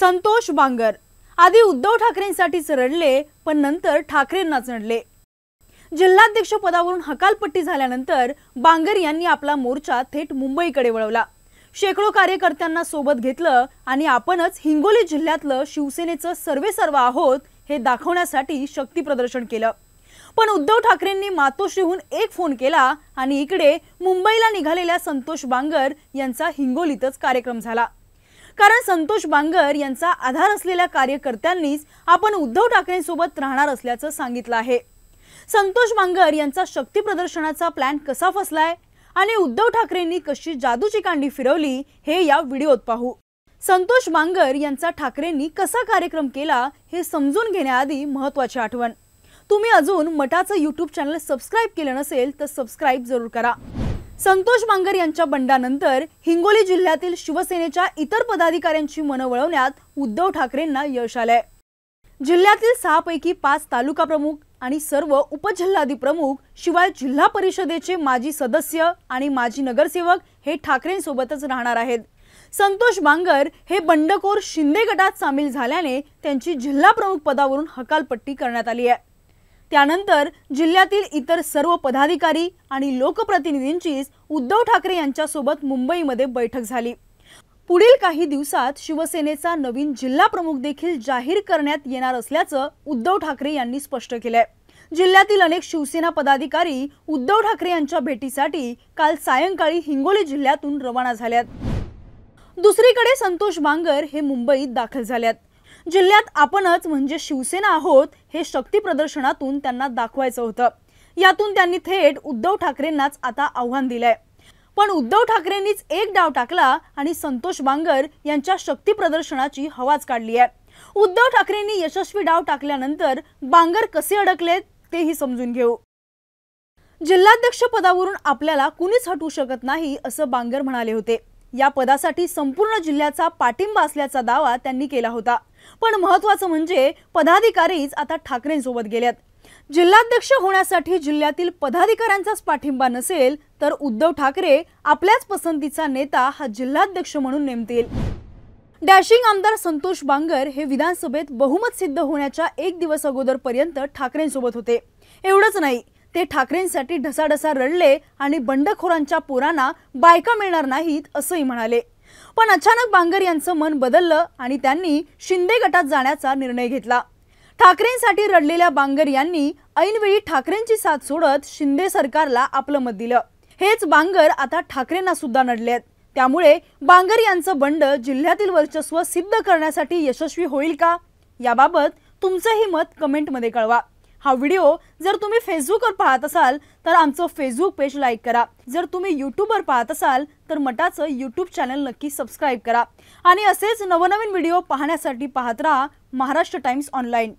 संतोष बांगर आधी उद्धव ठाकरेंसाठीच रडले पण नंतर ठाकरेंनाच रडले जिल्हाध्यक्ष पदावरून हकालपट्टी झाल्यानंतर बांगर यांनी आपला मोर्चा थेट मुंबईकडे वळवला शेकडो कार्यकर्त्यांना सोबत घेतलं आणि आपणच हिंगोली जिल्ह्यातलं शिवसेनेचं सर्वे सर्व आहोत हे दाखवण्यासाठी शक्ती प्रदर्शन केलं पण उद्धव ठाकरेंनी मातोश्रीहून एक फोन केला आणि इकडे मुंबईला निघालेल्या संतोष बांगर यांचा हिंगोलीतच कार्यक्रम झाला कारण संतोष बांगर यांचा आधार असलेल्या कार्यकर्त्यांनीच आपण उद्धव सोबत राहणार असल्याचं सांगितलं आहे संतोष बांगर यांचा शक्ती प्रदर्शनाचा प्लॅन कसा फसलाय आणि उद्धव ठाकरेंनी कशी जादूची कांडी फिरवली हे या व्हिडिओत पाहू संतोष बांगर यांचा ठाकरेंनी कसा कार्यक्रम केला हे समजून घेण्याआधी महत्वाची आठवण तुम्ही अजून मठाचं यूट्यूब चॅनल सबस्क्राईब केलं नसेल तर सबस्क्राईब जरूर करा संतोष बांगर यांच्या बंडानंतर हिंगोली जिल्ह्यातील शिवसेनेच्या इतर पदाधिकाऱ्यांची मनं वळवण्यात उद्धव ठाकरेंना यश आलंय जिल्ह्यातील सहापैकी पाच तालुका प्रमुख आणि सर्व उपजिल्हाधी प्रमुख शिवाय जिल्हा परिषदेचे माजी सदस्य आणि माजी नगरसेवक हे ठाकरेंसोबतच राहणार आहेत संतोष बांगर हे बंडखोर शिंदे गटात सामील झाल्याने त्यांची जिल्हा प्रमुख पदावरून हकालपट्टी करण्यात आली आहे त्यानंतर जिल्ह्यातील इतर सर्व पदाधिकारी आणि लोकप्रतिनिधींचीच उद्धव ठाकरे यांच्यासोबत मुंबईमध्ये बैठक झाली पुढील काही दिवसात शिवसेनेचा नवीन जिल्हा प्रमुख देखील जाहीर करण्यात येणार असल्याचं उद्धव ठाकरे यांनी स्पष्ट केलंय जिल्ह्यातील अनेक शिवसेना पदाधिकारी उद्धव ठाकरे यांच्या भेटीसाठी काल सायंकाळी हिंगोली जिल्ह्यातून रवाना झाल्यात दुसरीकडे संतोष बांगर हे मुंबईत दाखल झाल्यात जिल्ह्यात आपणच म्हणजे शिवसेना आहोत हे शक्ती प्रदर्शनातून त्यांना दाखवायचं होतं यातून त्यांनी थेट उद्धव ठाकरेंनाच आता आव्हान दिलंय पण उद्धव ठाकरेंनीच एक डाव टाकला आणि संतोष बांगर यांच्या शक्ती प्रदर्शनाची हवाच काढली आहे उद्धव ठाकरेंनी यशस्वी डाव टाकल्यानंतर बांगर कसे अडकलेत तेही समजून घेऊ जिल्हाध्यक्ष पदावरून आपल्याला कुणीच हटवू शकत नाही असं बांगर म्हणाले होते या पदासाठी संपूर्ण जिल्ह्याचा पाठिंबा असल्याचा दावा त्यांनी केला होता पण महत्वाचं म्हणजे पदाधिकारीच आता ठाकरेंसोबत गेल्यात जिल्हाध्यक्ष होण्यासाठी जिल्ह्यातील पदाधिकाऱ्यांचाच पाठिंबा नसेल तर उद्धव ठाकरे आपल्याच पसंतीचा नेता हा जिल्हाध्यक्ष म्हणून नेमतील डॅशिंग आमदार संतोष बांगर हे विधानसभेत बहुमत सिद्ध होण्याच्या एक दिवस अगोदरपर्यंत ठाकरेंसोबत होते एवढंच नाही ते ठाकरेंसाठी ढसाढसा रडले आणि बंडखोरांच्या पोरांना बायका मिळणार नाहीत असंही म्हणाले पण अचानक बांगर यांचं मन बदललं आणि त्यांनी शिंदे गटात जाण्याचा निर्णय घेतला ठाकरेंसाठी रडलेल्या बांगर यांनी ऐनवेळी ठाकरेंची साथ सोडत शिंदे सरकारला आपलं मत दिलं हेच बांगर आता ठाकरेंना सुद्धा नडलेत त्यामुळे बांगर यांचं बंड जिल्ह्यातील वर्चस्व सिद्ध करण्यासाठी यशस्वी होईल का याबाबत तुमचंही मत कमेंटमध्ये कळवा हा व्हिडिओ जर तुम्ही फेसबुकवर पाहत असाल तर आमचं फेसबुक पेज लाईक करा जर तुम्ही यूट्यूबवर पाहत असाल तर मटाचं यूट्यूब चॅनल नक्की सबस्क्राईब करा आणि असेच नवनवीन व्हिडिओ पाहण्यासाठी पाहत राहा महाराष्ट्र टाइम्स ऑनलाईन